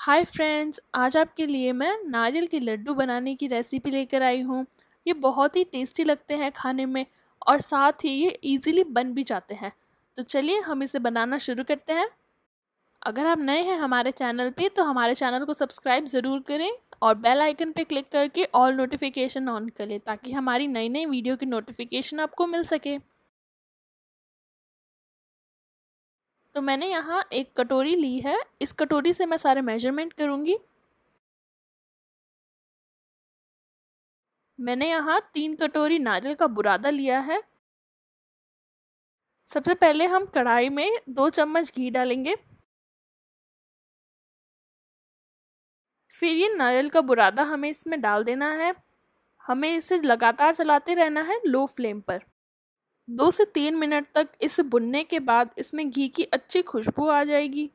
hi friends आज आपके लिए मैं नारियल के लड्डू बनाने की रेसिपी लेकर आई हूँ ये बहुत ही टेस्टी लगते हैं खाने में और साथ ही ये इजीली बन भी जाते हैं तो चलिए हम इसे बनाना शुरू करते हैं अगर आप नए हैं हमारे चैनल पे तो हमारे चैनल को सब्सक्राइब ज़रूर करें और बेल आइकन पे क्लिक करके ऑल नोटिफिकेशन ऑन करें ताकि हमारी नई नई वीडियो की नोटिफिकेशन आपको मिल सके तो मैंने यहाँ एक कटोरी ली है इस कटोरी से मैं सारे मेजरमेंट करूँगी मैंने यहाँ तीन कटोरी नारियल का बुरादा लिया है सबसे पहले हम कढ़ाई में दो चम्मच घी डालेंगे फिर ये नारियल का बुरादा हमें इसमें डाल देना है हमें इसे लगातार चलाते रहना है लो फ्लेम पर दो से तीन मिनट तक इसे बुनने के बाद इसमें घी की अच्छी खुशबू आ जाएगी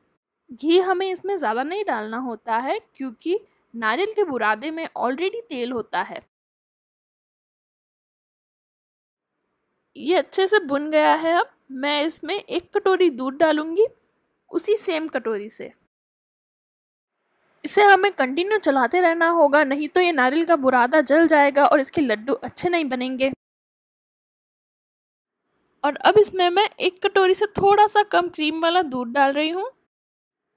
घी हमें इसमें ज़्यादा नहीं डालना होता है क्योंकि नारियल के बुरादे में ऑलरेडी तेल होता है ये अच्छे से बुन गया है अब मैं इसमें एक कटोरी दूध डालूंगी उसी सेम कटोरी से इसे हमें कंटिन्यू चलाते रहना होगा नहीं तो ये नारियल का बुरादा जल जाएगा और इसके लड्डू अच्छे नहीं बनेंगे और अब इसमें मैं एक कटोरी से थोड़ा सा कम क्रीम वाला दूध डाल रही हूँ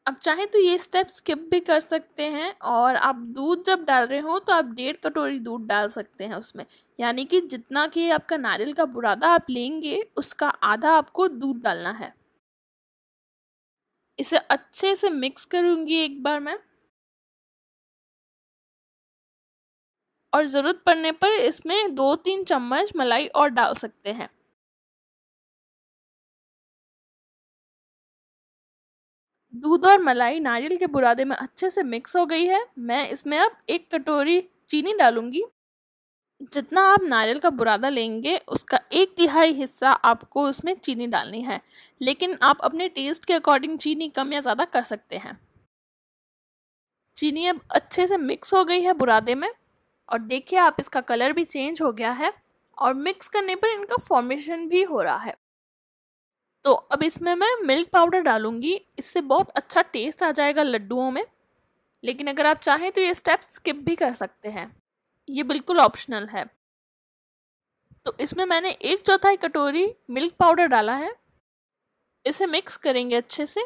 आप चाहे तो ये स्टेप स्किप भी कर सकते हैं और आप दूध जब डाल रहे हो तो आप डेढ़ कटोरी दूध डाल सकते हैं उसमें यानी कि जितना कि आपका नारियल का बुरादा आप लेंगे उसका आधा आपको दूध डालना है इसे अच्छे से मिक्स करूँगी एक बार मैं और ज़रूरत पड़ने पर इसमें दो तीन चम्मच मलाई और डाल सकते हैं दूध और मलाई नारियल के बुरादे में अच्छे से मिक्स हो गई है मैं इसमें अब एक कटोरी चीनी डालूंगी जितना आप नारियल का बुरादा लेंगे उसका एक तिहाई हिस्सा आपको उसमें चीनी डालनी है लेकिन आप अपने टेस्ट के अकॉर्डिंग चीनी कम या ज़्यादा कर सकते हैं चीनी अब अच्छे से मिक्स हो गई है बुरादे में और देखिए आप इसका कलर भी चेंज हो गया है और मिक्स करने पर इनका फॉर्मेशन भी हो रहा है तो अब इसमें मैं मिल्क पाउडर डालूंगी इससे बहुत अच्छा टेस्ट आ जाएगा लड्डुओं में लेकिन अगर आप चाहें तो ये स्टेप स्किप भी कर सकते हैं ये बिल्कुल ऑप्शनल है तो इसमें मैंने एक चौथाई कटोरी मिल्क पाउडर डाला है इसे मिक्स करेंगे अच्छे से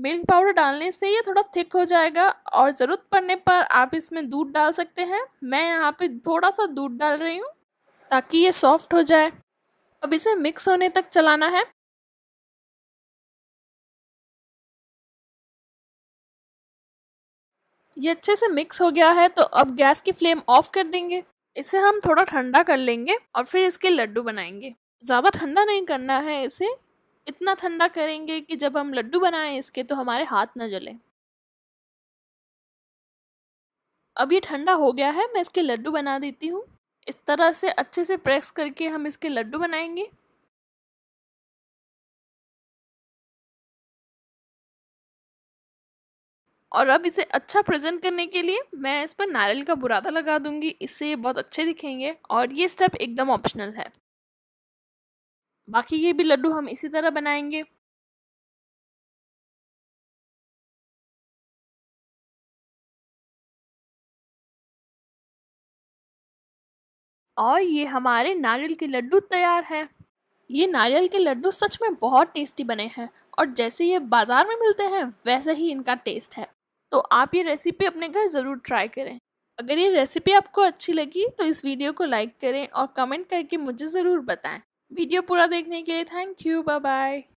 मिल्क पाउडर डालने से ये थोड़ा थिक हो जाएगा और ज़रूरत पड़ने पर आप इसमें दूध डाल सकते हैं मैं यहाँ पे थोड़ा सा दूध डाल रही हूँ ताकि ये सॉफ्ट हो जाए अब इसे मिक्स होने तक चलाना है ये अच्छे से मिक्स हो गया है तो अब गैस की फ्लेम ऑफ कर देंगे इसे हम थोड़ा ठंडा कर लेंगे और फिर इसके लड्डू बनाएंगे ज़्यादा ठंडा नहीं करना है इसे इतना ठंडा करेंगे कि जब हम लड्डू बनाएं इसके तो हमारे हाथ ना जले अब ये ठंडा हो गया है मैं इसके लड्डू बना देती हूँ इस तरह से अच्छे से प्रेस करके हम इसके लड्डू बनाएंगे और अब इसे अच्छा प्रेजेंट करने के लिए मैं इस पर नारियल का बुरादा लगा दूंगी इससे ये बहुत अच्छे दिखेंगे और ये स्टेप एकदम ऑप्शनल है बाकी ये भी लड्डू हम इसी तरह बनाएंगे और ये हमारे नारियल के लड्डू तैयार हैं ये नारियल के लड्डू सच में बहुत टेस्टी बने हैं और जैसे ये बाज़ार में मिलते हैं वैसे ही इनका टेस्ट है तो आप ये रेसिपी अपने घर ज़रूर ट्राई करें अगर ये रेसिपी आपको अच्छी लगी तो इस वीडियो को लाइक करें और कमेंट करके मुझे ज़रूर बताएं वीडियो पूरा देखने के लिए थैंक यू बाय बाय